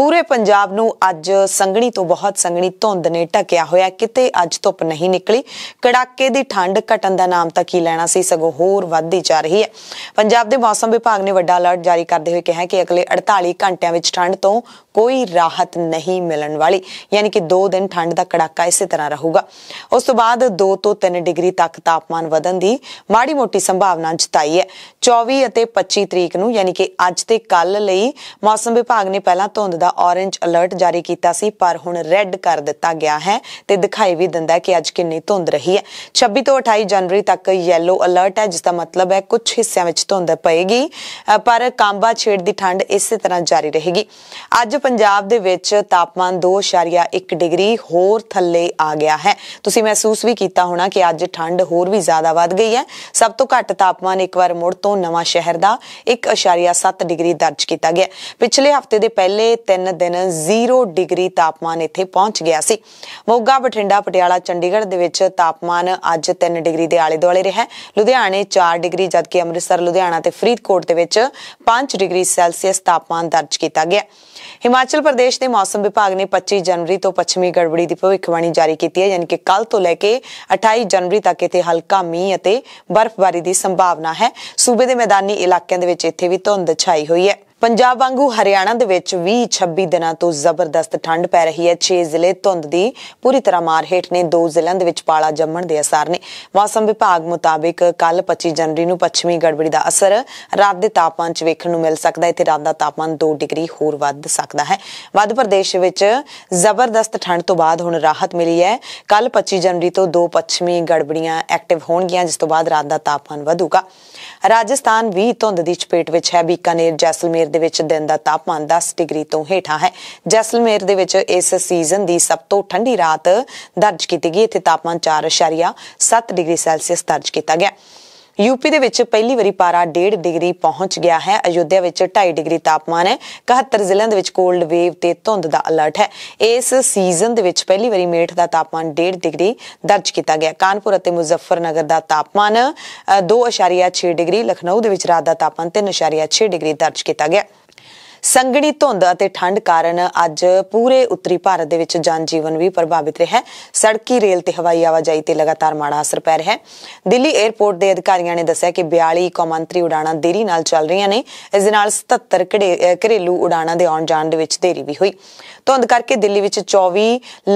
ਪੂਰੇ ਪੰਜਾਬ ਨੂੰ ਅੱਜ ਸੰਘਣੀ ਤੋਂ ਬਹੁਤ ਸੰਘਣੀ ਧੁੰਦ ਨੇ ਢਕਿਆ ਹੋਇਆ ਕਿਤੇ ਅੱਜ ਧੁੱਪ ਨਹੀਂ ਨਿਕਲੀ ਕੜਾਕੇ ਦੀ ਠੰਡ ਘਟਣ ਦਾ ਨਾਮ ਤਾਂ ਕੀ ਲੈਣਾ ਸੀ ਸਗੋਂ ਹੋਰ ਵੱਧਦੀ ਜਾ ਰਹੀ ਹੈ ਪੰਜਾਬ ਦੇ ਮੌਸਮ ਵਿਭਾਗ ਨੇ ਵੱਡਾ ਅਲਰਟ ਜਾਰੀ ਕਰਦੇ ਹੋਏ ਕਿਹਾ ਕਿ ਅਗਲੇ 48 ਘੰਟਿਆਂ ਵਿੱਚ ਠੰਡ ਤੋਂ ਕੋਈ ਰਾਹਤ ਨਹੀਂ ਮਿਲਣ ਵਾਲੀ ਯਾਨੀ ਕਿ 2 ਦਿਨ ਠੰਡ ਦਾ ਕੜਾਕਾ ਇਸੇ ਤਰ੍ਹਾਂ ਰਹੂਗਾ ਉਸ ਤੋਂ ਬਾਅਦ 2 ਤੋਂ 3 ਡਿਗਰੀ ਤੱਕ ਤਾਪਮਾਨ ਵਧਣ ਦੀ ਮਾੜੀ ਮੋਟੀ ਸੰਭਾਵਨਾ ਜਤਾਈ ਹੈ 24 ਅਤੇ 25 ਤਰੀਕ ਨੂੰ ਯਾਨੀ ਕਿ ਅੱਜ ਤੇ ਕੱਲ ਲਈ ਮੌਸਮ ਵਿਭਾਗ ਨੇ ਪਹਿਲਾਂ ਧੁੰਦ ਦਾ ਔਰੇਂਜ ਅਲਰਟ ਜਾਰੀ ਕੀਤਾ ਸੀ ਪਰ ਹੁਣ ਰੈੱਡ ਕਰ ਦਿੱਤਾ ਗਿਆ ਹੈ ਤੇ ਦਿਖਾਈ ਵੀ ਦਿੰਦਾ ਹੈ ਕਿ ਅੱਜ ਕਿੰਨੀ ਧੁੰਦ ਰਹੀ ਹੈ 26 ਤੋਂ 28 ਜਨਵਰੀ ਤੱਕ ਯੈਲੋ ਅਲਰਟ ਹੈ ਜਿਸ ਦਾ ਮਤਲਬ ਹੈ ਕੁਝ ਹਿੱਸਿਆਂ ਵਿੱਚ ਧੁੰਦ ਪਏਗੀ ਪਰ ਕਾਂਬਾ ਛੇੜ ਦੀ ਠੰਡ ਇਸੇ ਤਰ੍ਹਾਂ ਜਾਰੀ ਰਹੇਗੀ ਅੱਜ ਪੰਜਾਬ ਦੇ ਵਿੱਚ ਤਾਪਮਾਨ 2.1 ਡਿਗਰੀ ਹੋਰ ਥੱਲੇ ਆ ਗਿਆ ਹੈ ਤੁਸੀਂ ਮਹਿਸੂਸ ਵੀ ਕੀਤਾ ਹੋਣਾ ਕਿ ਅੱਜ ਠੰਡ ਹੋਰ ਵੀ ਜ਼ਿਆਦਾ ਵੱਧ ਗਈ ਹੈ ਸਭ ਤੋਂ ਘੱਟ ਤਾਪਮਾਨ ਇੱਕ ਵਾਰ ਮੁੜ ਤੋਂ ਨਵਾਂ ਸ਼ਹਿਰ ਦਾ 1.7 ਡਿਗਰੀ ਦਰਜ ਕੀਤਾ ਗਿਆ ਪਿਛਲੇ ਹਫਤੇ ਦੇ ਪਹਿਲੇ 3 ਦਿਨ 0 ਡਿਗਰੀ ਤਾਪਮਾਨ ਇੱਥੇ ਪਹੁੰਚ ਗਿਆ ਸੀ ਮੋਗਾ ਬਠਿੰਡਾ ਪਟਿਆਲਾ ਚੰਡੀਗੜ੍ਹ ਦੇ ਵਿੱਚ ਤਾਪਮਾਨ ਅੱਜ 3 ਡਿਗਰੀ ਦੇ ਆਲੇ ਦੁਆਲੇ ਰਿਹਾ ਲੁਧਿਆਣੇ 4 ਡਿਗਰੀ ਜਦਕਿ ਅੰਮ੍ਰਿਤਸਰ ਲੁਧਿਆਣਾ ਤੇ ਫਰੀਦਕੋਟ ਦੇ ਵਿੱਚ 5 ਡਿਗਰੀ ਸੈਲਸੀਅਸ ਤਾਪਮਾਨ ਦਰਜ ਕੀਤਾ ਗਿਆ ਹਿਮਾਚਲ ਪ੍ਰਦੇਸ਼ ਦੇ ਮੌਸਮ ਵਿਭਾਗ ਨੇ 25 ਜਨਵਰੀ ਤੋਂ ਪੱਛਮੀ ਗੜਬੜੀ ਦੀ ਭਵਿੱਖਬਾਣੀ ਜਾਰੀ ਕੀਤੀ ਹੈ ਯਾਨੀ ਕਿ ਕੱਲ ਤੋਂ ਲੈ ਕੇ 28 ਜਨਵਰੀ ਤੱਕ ਇੱਥੇ ਹਲਕਾ ਮੀਂਹ ਅਤੇ ਬਰਫ਼ਬਾਰੀ ਦੀ ਸੰਭਾਵਨਾ ਹੈ ਸੂਬੇ ਦੇ ਮੈਦਾਨੀ ਇਲਾਕਿਆਂ ਦੇ ਵਿੱਚ ਇੱਥੇ ਵੀ ਧੁੰਦ ਛਾਈ ਹੋਈ ਹੈ ਪੰਜਾਬ ਵਾਂਗੂ ਹਰਿਆਣਾ ਦੇ ਵਿੱਚ 20-26 ਦਿਨਾਂ ਤੋਂ ਜ਼ਬਰਦਸਤ ਠੰਡ ਪੈ ਰਹੀ ਹੈ 6 ਜ਼ਿਲ੍ਹੇ ਧੁੰਦ ਦੀ ਪੂਰੀ ਤਰ੍ਹਾਂ ਮਾਰ ਹੇਠ ਨੇ ਦੋ ਜ਼ਿਲ੍ਹਿਆਂ ਦੇ ਵਿੱਚ ਪਾਲਾ ਜੰਮਣ ਦੇ ਅਸਰ ਨੇ ਮੌਸਮ ਵਿਭਾਗ ਮੁਤਾਬਿਕ ਕੱਲ 25 ਜਨਵਰੀ ਨੂੰ ਪੱਛਮੀ ਗੜਬੜੀ ਦਾ ਅਸਰ ਰਾਤ ਦੇ ਤਾਪਮਾਨ 'ਚ ਵੇਖਣ ਨੂੰ ਮਿਲ ਸਕਦਾ ਹੈ ਤੇ ਰਾਤ ਦਾ ਤਾਪਮਾਨ 2 ਡਿਗਰੀ ਹੋਰ ਵੱਧ ਸਕਦਾ ਹੈ ਵੱਧ ਪ੍ਰਦੇਸ਼ ਵਿੱਚ ਜ਼ਬਰਦਸਤ ਠੰਡ ਤੋਂ ਬਾਅਦ ਹੁਣ ਰਾਹਤ ਮਿਲੀ ਹੈ ਕੱਲ 25 ਜਨਵਰੀ ਤੋਂ ਦੋ ਪੱਛਮੀ ਗੜਬੜੀਆਂ ਐਕਟਿਵ ਹੋਣਗੀਆਂ ਜਿਸ ਤੋਂ ਬਾਅਦ ਰਾਤ ਦਾ ਤਾਪਮਾਨ ਵਧੂਗਾ ਰਾਜਸਥਾਨ ਵੀ ਧੁੰਦ ਦੀ ਚਪੇਟ ਵਿੱਚ ਹੈ ਬੀਕਾਨੇਰ ਜੈਸਲਮੇਰ ਦੇ ਵਿੱਚ ਦਿਨ ਦਾ ਤਾਪਮਾਨ 10 ਡਿਗਰੀ ਤੋਂ ਹੇਠਾਂ ਹੈ ਜੈਸਲਮੇਰ ਦੇ ਵਿੱਚ ਇਸ ਸੀਜ਼ਨ ਦੀ ਸਭ ਤੋਂ ਠੰਡੀ ਰਾਤ ਦਰਜ ਕੀਤੀ ਗਈ ਇੱਥੇ ਤਾਪਮਾਨ 4.7 ਡਿਗਰੀ ਸੈਲਸੀਅਸ ਦਰਜ ਕੀਤਾ ਗਿਆ ਯੂਪੀ ਦੇ ਵਿੱਚ ਪਹਿਲੀ ਵਾਰੀ ਪਾਰਾ 1.5 ਡਿਗਰੀ ਪਹੁੰਚ ਗਿਆ ਹੈ ਅਯੁੱਧਿਆ ਵਿੱਚ 2.5 ਡਿਗਰੀ ਤਾਪਮਾਨ ਹੈ 71 ਜ਼ਿਲ੍ਹਿਆਂ ਦੇ ਵਿੱਚ ਕੋਲਡ ਵੇਵ ਤੇ ਧੁੰਦ ਦਾ ਅਲਰਟ ਹੈ ਇਸ ਸੀਜ਼ਨ ਦੇ ਵਿੱਚ ਪਹਿਲੀ ਵਾਰੀ ਮੇਠ ਦਾ ਤਾਪਮਾਨ 1.5 ਡਿਗਰੀ ਦਰਜ ਕੀਤਾ ਗਿਆ ਕਾਨਪੁਰ ਅਤੇ ਮੁਜ਼ੱਫਰਨਗਰ ਦਾ ਤਾਪਮਾਨ 2.6 ਡਿਗਰੀ ਲਖਨਊ ਦੇ ਵਿੱਚ ਰਾਤ ਦਾ ਤਾਪਮਾਨ 3.6 ਡਿਗਰੀ ਦਰਜ ਕੀਤਾ ਗਿਆ ਸੰਗਣੀ ਧੁੰਦ ਅਤੇ ਠੰਡ ਕਾਰਨ ਅੱਜ ਪੂਰੇ ਉੱਤਰੀ ਭਾਰਤ ਦੇ ਵਿੱਚ ਜਨ ਜੀਵਨ ਵੀ ਪ੍ਰਭਾਵਿਤ ਰਿਹਾ ਹੈ ਸੜਕੀ ਰੇਲ ਤੇ ਹਵਾਈ ਆਵਾਜਾਈ ਤੇ ਲਗਾਤਾਰ ਮਾੜਾ ਅਸਰ ਪੈ ਰਿਹਾ ਹੈ ਦਿੱਲੀ 에ਅਰਪੋਰਟ ਦੇ ਅਧਿਕਾਰੀਆਂ ਨੇ ਦੱਸਿਆ ਕਿ 42 ਕੌਮਾਂਤਰੀ ਉਡਾਣਾਂ ਦੇਰੀ ਨਾਲ ਚੱਲ ਰਹੀਆਂ ਨੇ ਇਸ ਦੇ ਨਾਲ 77 ਘਰੇਲੂ ਉਡਾਣਾਂ ਦੇ ਆਉਣ ਜਾਣ ਦੇ ਵਿੱਚ ਦੇਰੀ ਵੀ ਹੋਈ ਧੁੰਦ ਕਰਕੇ ਦਿੱਲੀ ਵਿੱਚ 24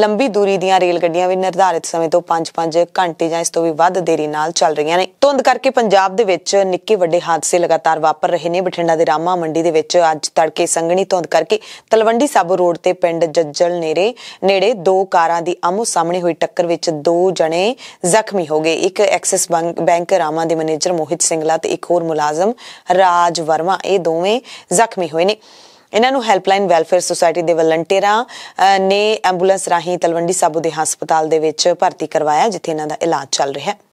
ਲੰਬੀ ਦੂਰੀ ਦੀਆਂ ਰੇਲ ਗੱਡੀਆਂ ਵੀ ਨਿਰਧਾਰਿਤ ਸਮੇਂ ਤੋਂ 5-5 ਘੰਟੇ ਜਾਂ ਇਸ ਤੋਂ ਵੀ ਵੱਧ ਦੇਰੀ ਨਾਲ ਚੱਲ ਰਹੀਆਂ ਨੇ ਧੁੰਦ ਕਰਕੇ ਪੰਜਾਬ ਦੇ ਵਿੱਚ ਨਿੱਕੇ ਵੱਡੇ ਹਾਦਸੇ ਲਗਾਤਾਰ ਵਾਪਰ ਰਹੇ ਨੇ ਬਠਿੰਡਾ ਦੇ ਰਾਮਾ ਮੰਡੀ ਦੇ ਵਿੱਚ ਅੱਜ ਤੜਕ ਕਰਕੇ ਸੰਗਣੀ ਧੁੰਦ ਕਰਕੇ ਤਲਵੰਡੀ ਸਾਬੋ ਰੋਡ ਤੇ ਪਿੰਡ ਜੱਜਲ ਨੇਰੇ ਨੇੜੇ ਦੋ ਕਾਰਾਂ ਦੀ ਆਮੋ ਸਾਹਮਣੇ ਹੋਈ ਟੱਕਰ ਵਿੱਚ ਦੋ ਜਣੇ ਜ਼ਖਮੀ ਹੋ ਗਏ ਇੱਕ ਐਕਸਿਸ ਬੈਂਕ ਰਾਮਾ ਦੇ ਮੈਨੇਜਰ ਮੋਹਿਤ ਸਿੰਘਲਾ ਤੇ ਇੱਕ ਹੋਰ ਮੁਲਾਜ਼ਮ ਰਾਜ ਵਰਮਾ ਇਹ ਦੋਵੇਂ ਜ਼ਖਮੀ ਹੋਏ ਨੇ ਇਹਨਾਂ ਨੂੰ ਹੈਲਪਲਾਈਨ ਵੈਲਫੇਅਰ ਸੁਸਾਇਟੀ ਦੇ ਵਲੰਟੀਅਰਾਂ ਨੇ ਐਂਬੂਲੈਂਸ ਰਾਹੀਂ ਤਲਵੰਡੀ ਸਾਬੋ ਦੇ ਹਸਪਤਾਲ ਦੇ ਵਿੱਚ ਭਰਤੀ ਕਰਵਾਇਆ ਜਿੱਥੇ ਇਹਨਾਂ ਦਾ ਇਲਾਜ ਚੱਲ ਰਿਹਾ ਹੈ